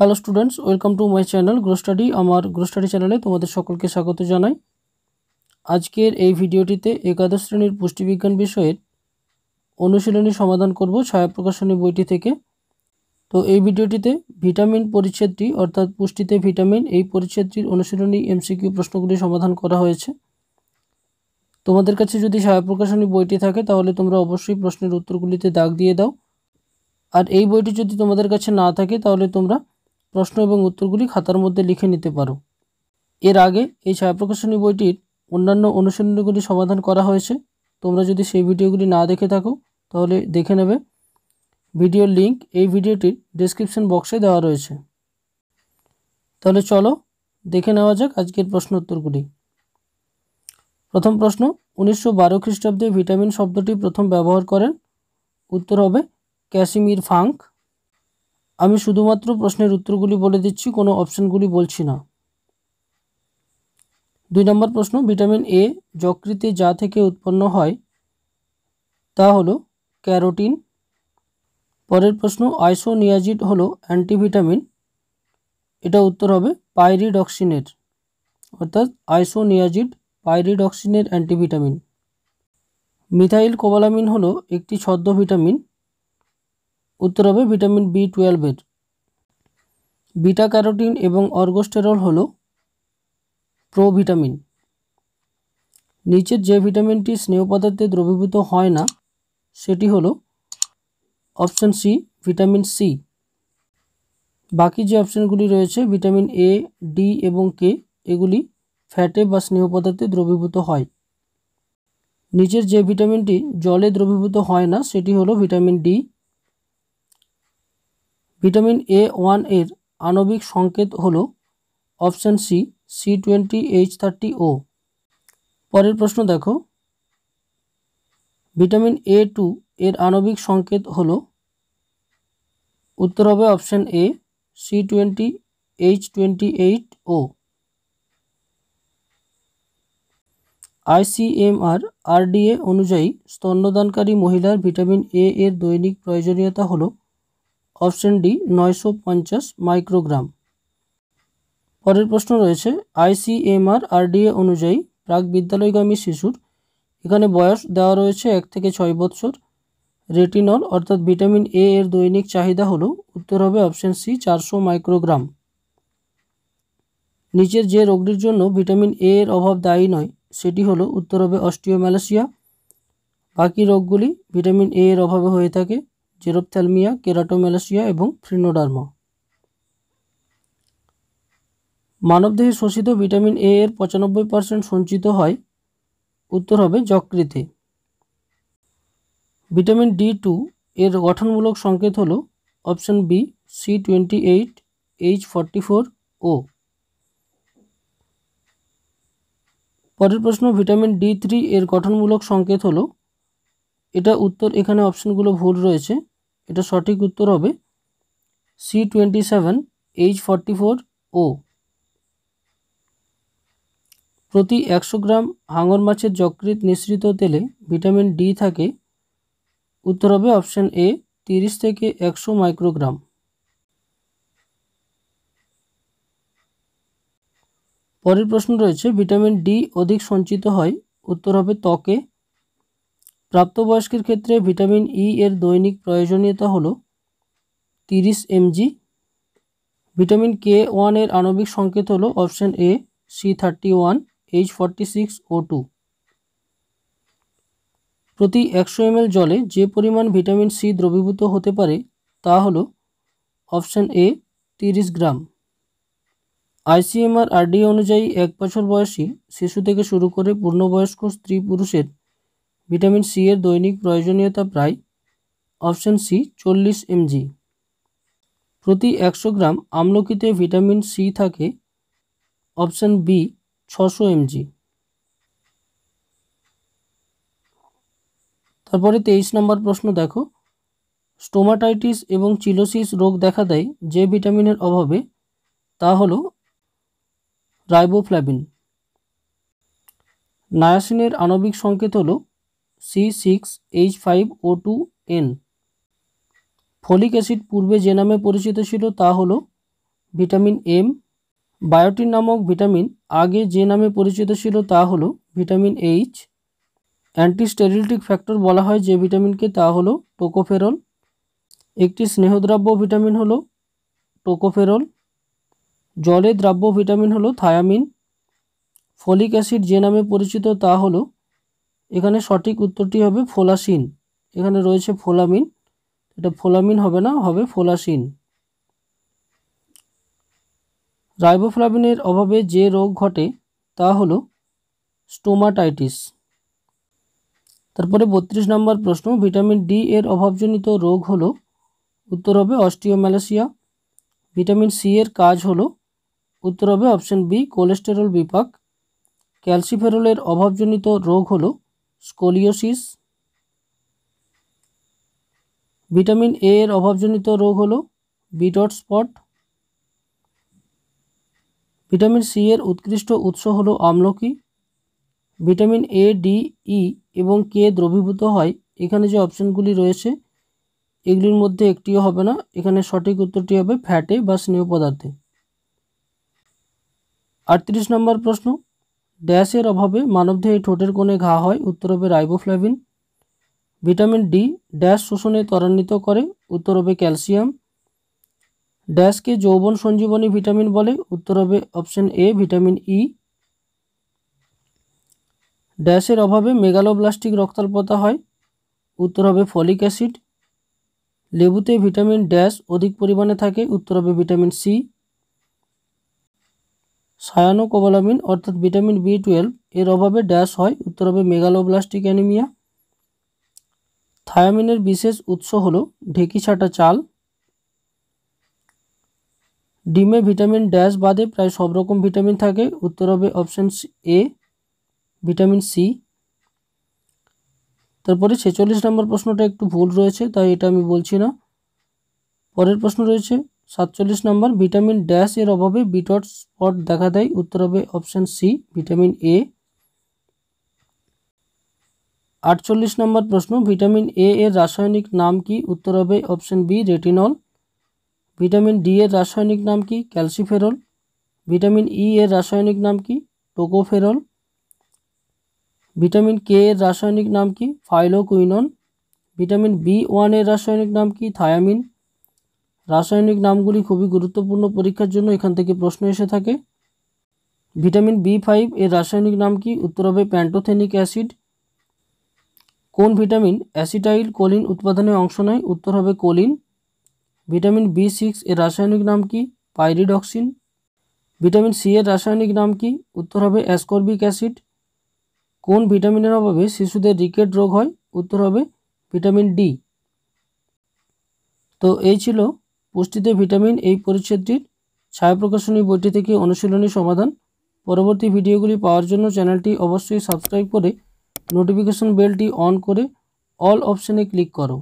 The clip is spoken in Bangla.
hello students welcome to my channel Grow Study আমার গ্রো স্টাডি চ্যানেলে তোমাদের সকলকে স্বাগত জানাই আজকের এই ভিডিওটিতে একাদশ শ্রেণীর পুষ্টিবিজ্ঞান বিষয়ের অনুশীলনী সমাধান করব ছায়া প্রকাশনী বইটি থেকে তো এই ভিডিওটিতে ভিটামিন পরিচ্ছেদটি অর্থাৎ পুষ্টিতে ভিটামিন এই পরিচ্ছেদটির অনুশীলনী এমসিকিউ প্রশ্নগুলি সমাধান করা হয়েছে তোমাদের কাছে যদি ছায়া প্রকাশনী বইটি থাকে তাহলে তোমরা অবশ্যই প্রশ্নের উত্তরগুলিতে দাগ দিয়ে দাও আর এই বইটি যদি তোমাদের কাছে না থাকে তাহলে তোমরা প্রশ্ন এবং উত্তরগুলি খাতার মধ্যে লিখে নিতে পারো এর আগে এই ছায়া প্রকাশনী বইটির অন্যান্য অনুশীলনগুলি সমাধান করা হয়েছে তোমরা যদি সেই ভিডিওগুলি না দেখে থাকো তাহলে দেখে নেবে ভিডিওর লিঙ্ক এই ভিডিওটির ডেসক্রিপশন বক্সে দেওয়া রয়েছে তাহলে চলো দেখে নেওয়া যাক আজকের প্রশ্ন উত্তরগুলি প্রথম প্রশ্ন উনিশশো বারো খ্রিস্টাব্দে ভিটামিন শব্দটি প্রথম ব্যবহার করেন উত্তর হবে ক্যাসিমির ফাঙ্ক আমি শুধুমাত্র প্রশ্নের উত্তরগুলি বলে দিচ্ছি কোনো অপশানগুলি বলছি না দুই নম্বর প্রশ্ন ভিটামিন এ যকৃতে যা থেকে উৎপন্ন হয় তা হলো ক্যারোটিন পরের প্রশ্ন আইসোনিয়াজিড হলো অ্যান্টিভিটামিন এটা উত্তর হবে পাইরিডক্সিনের অর্থাৎ আইসোনিয়াজিড পাইরিডক্সিনের অ্যান্টিভিটামিন মিথাইল কোবালামিন হলো একটি ছদ্ম ভিটামিন উত্তর হবে ভিটামিন বি টুয়েলভের বিটা ক্যারোটিন এবং অর্গোস্টেরল হল প্রো ভিটামিন নিচের যে ভিটামিনটি স্নেহ পদার্থে দ্রবীভূত হয় না সেটি হলো অপশন সি ভিটামিন সি বাকি যে অপশানগুলি রয়েছে ভিটামিন এ ডি এবং কে এগুলি ফ্যাটে বা স্নেহ পদার্থে দ্রবীভূত হয় নিচের যে ভিটামিনটি জলে দ্রবীভূত হয় না সেটি হলো vitamin D vitamin A one এর আণবিক সংকেত হল option C C twenty H thirty O পরের প্রশ্ন দেখো ভিটামিন এ টু এর আণবিক সংকেত হল উত্তর হবে option A C twenty H twenty eight O ICMR RDA অনুযায়ী স্তন্যদানকারী মহিলার ভিটামিন এ এর দৈনিক প্রয়োজনীয়তা হলো অপশন ডি নয়শো পঞ্চাশ মাইক্রোগ্রাম পরের প্রশ্ন রয়েছে আইসিএমআর আরডিএ অনুযায়ী প্রাক বিদ্যালয়গামী শিশুর এখানে বয়স দেওয়া রয়েছে এক থেকে ছয় বছর রেটিনল অর্থাৎ ভিটামিন এ এর দৈনিক চাহিদা হল উত্তর হবে অপশন সি চারশো মাইক্রোগ্রাম নিচের যে রোগটির জন্য ভিটামিন এ এর অভাব দায়ী নয় সেটি হলো উত্তর হবে অস্টিওম্যালাসিয়া বাকি রোগগুলি ভিটামিন এ এর অভাবে হয়ে থাকে জেরোপথ্যালমিয়া কেরাটোমেলাসিয়া এবং ফ্রিনোডার্মা মানবদেহে শোষিত ভিটামিন এ এর পঁচানব্বই পার্সেন্ট সঞ্চিত হয় উত্তর হবে যকৃতে ভিটামিন ডি টু এর গঠনমূলক সংকেত হল option B C twenty eight H forty four O পরের প্রশ্ন ভিটামিন ডি থ্রি এর গঠনমূলক সংকেত হলো এটা উত্তর এখানে অপশনগুলো ভুল রয়েছে এটা সঠিক উত্তর হবে C twenty seven H forty four O প্রতি একশো গ্রাম হাঙর মাছের যকৃত নিঃসৃত তেলে ভিটামিন ডি থাকে উত্তর হবে অপশান এ তিরিশ থেকে একশো মাইক্রোগ্রাম পরের প্রশ্ন রয়েছে ভিটামিন ডি অধিক সঞ্চিত হয় উত্তর হবে ত্বকে প্রাপ্তবয়স্কের ক্ষেত্রে ভিটামিন ই e এর দৈনিক প্রয়োজনীয়তা হল তিরিশ এমজি ভিটামিন কে ওয়ান এর আণবিক সংকেত হল option A C thirty one H forty six O two প্রতি একশো এম জলে যে পরিমাণ ভিটামিন সি দ্রবীভূত হতে পারে তা হল অপশন এ তিরিশ গ্রাম আইসিএমআর আরডি অনুযায়ী এক বছর বয়সী শিশু থেকে শুরু করে পূর্ণবয়স্ক স্ত্রী পুরুষের ভিটামিন সি এর দৈনিক প্রয়োজনীয়তা প্রায় অপশন সি চল্লিশ এমজি প্রতি একশো গ্রাম আমলকিতে ভিটামিন সি থাকে অপশন বি ছশো এমজি তারপরে তেইশ নম্বর প্রশ্ন দেখো স্টোমাটাইটিস এবং চিলোসিস রোগ দেখা দেয় যে ভিটামিনের অভাবে তা হল রাইবোফ্ল্যাবিন নায়াসিনের আণবিক সংকেত হলো C six H five O two N folic acid পূর্বে যে নামে পরিচিত ছিল তা হল ভিটামিন এম বায়োটিন নামক ভিটামিন আগে যে নামে পরিচিত ছিল তা হল ভিটামিন এইচ অ্যান্টিস্টেরিলটিক ফ্যাক্টর বলা হয় যে ভিটামিনকে তা হল টোকোফেরল একটি স্নেহদ্রাব্য ভিটামিন হল টোকোফেরল জলে দ্রাব্য ভিটামিন হল থায়ামিন ফলিক অ্যাসিড যে নামে পরিচিত তা হলো এখানে সঠিক উত্তরটি হবে ফোলাসিন এখানে রয়েছে ফোলামিন এটা ফোলামিন হবে না হবে ফোলাসিন রাইবোফ্লাবিনের অভাবে যে রোগ ঘটে তা হলো স্টোমাটাইটিস তারপরে বত্রিশ নম্বর প্রশ্ন ভিটামিন ডি এর অভাবজনিত রোগ হলো উত্তর হবে অস্টিওম্যালেসিয়া ভিটামিন সি এর কাজ হলো উত্তর হবে অপশন বি কোলেস্টেরল বিপাক ক্যালসিফেরলের অভাবজনিত রোগ হলো স্কোলিওসিস ভিটামিন এ এর অভাবজনিত রোগ হল বিটট স্পট ভিটামিন সি এর উৎকৃষ্ট উৎস হল আমলকি ভিটামিন এ ডি ই এবং কে দ্রবীভূত হয় এখানে যে অপশনগুলি রয়েছে এগুলির মধ্যে একটিও হবে না এখানে সঠিক উত্তরটি হবে ফ্যাটে বা স্নেহ পদার্থে আটত্রিশ নম্বর প্রশ্ন ড্যাশের অভাবে মানবদেহে ঠোঁটের কোণে ঘা হয় উত্তর হবে রাইবোফ্লাভিন ভিটামিন ডি ড্যাশ শোষণে ত্বরান্বিত করে উত্তর হবে ক্যালসিয়াম ড্যাশকে যৌবন সঞ্জীবনী ভিটামিন বলে উত্তর হবে অপশন এ ভিটামিন ই ড্যাশের অভাবে মেগালোব্লাস্টিক রক্তাল্পতা হয় উত্তর হবে ফলিক অ্যাসিড লেবুতে ভিটামিন ড্যাশ অধিক পরিমাণে থাকে উত্তর হবে ভিটামিন সি সায়ানোকোবালামিন অর্থাৎ ভিটামিন বি টুয়েলভ এর অভাবে ড্যাশ হয় উত্তর হবে মেগালোব্লাস্টিক অ্যানিমিয়া থায়ামিনের বিশেষ উৎস হল ঢেকি ছাটা চাল ডিমে ভিটামিন ড্যাশ বাদে প্রায় সব রকম ভিটামিন থাকে উত্তর হবে অপশান এ ভিটামিন সি তারপরে ছেচল্লিশ নম্বর প্রশ্নটা একটু ভুল রয়েছে তাই এটা আমি বলছি না পরের প্রশ্ন রয়েছে সাতচল্লিশ নম্বর ভিটামিন ড্যাশ এর অভাবে বিটট স্পট দেখা দেয় উত্তর হবে অপশান সি ভিটামিন এ আটচল্লিশ নম্বর প্রশ্ন ভিটামিন এ এর রাসায়নিক নাম কি উত্তর হবে option B retinol vitamin D এর রাসায়নিক নাম কি ক্যালসিফেরল ভিটামিন ই এর রাসায়নিক নাম কি টোকোফেরল ভিটামিন কে এর রাসায়নিক নাম কি ফাইলোকুইনন ভিটামিন বি ওয়ান এর রাসায়নিক নাম কি থায়ামিন রাসায়নিক নামগুলি খুবই গুরুত্বপূর্ণ পরীক্ষার জন্য এখান থেকে প্রশ্ন এসে থাকে ভিটামিন বি ফাইভ এর রাসায়নিক নাম কি উত্তর হবে প্যান্টোথেনিক অ্যাসিড কোন ভিটামিন অ্যাসিটাইল কোলিন উৎপাদনে অংশ নেয় উত্তর হবে কোলিন ভিটামিন বি সিক্স এর রাসায়নিক নাম কি পাইরিডক্সিন ভিটামিন সি এর রাসায়নিক নাম কি উত্তর হবে অ্যাসকর্বিক অ্যাসিড কোন ভিটামিনের অভাবে শিশুদের রিকেট রোগ হয় উত্তর হবে ভিটামিন ডি তো এই ছিল পুষ্টিতে ভিটামিন এই পরিচ্ছেদটির ছায়া প্রকাশনী বইটি থেকে অনুশীলনী সমাধান পরবর্তী ভিডিওগুলি পাওয়ার জন্য চ্যানেলটি অবশ্যই সাবস্ক্রাইব করে নোটিফিকেশন বেলটি অন করে অল অপশানে ক্লিক করো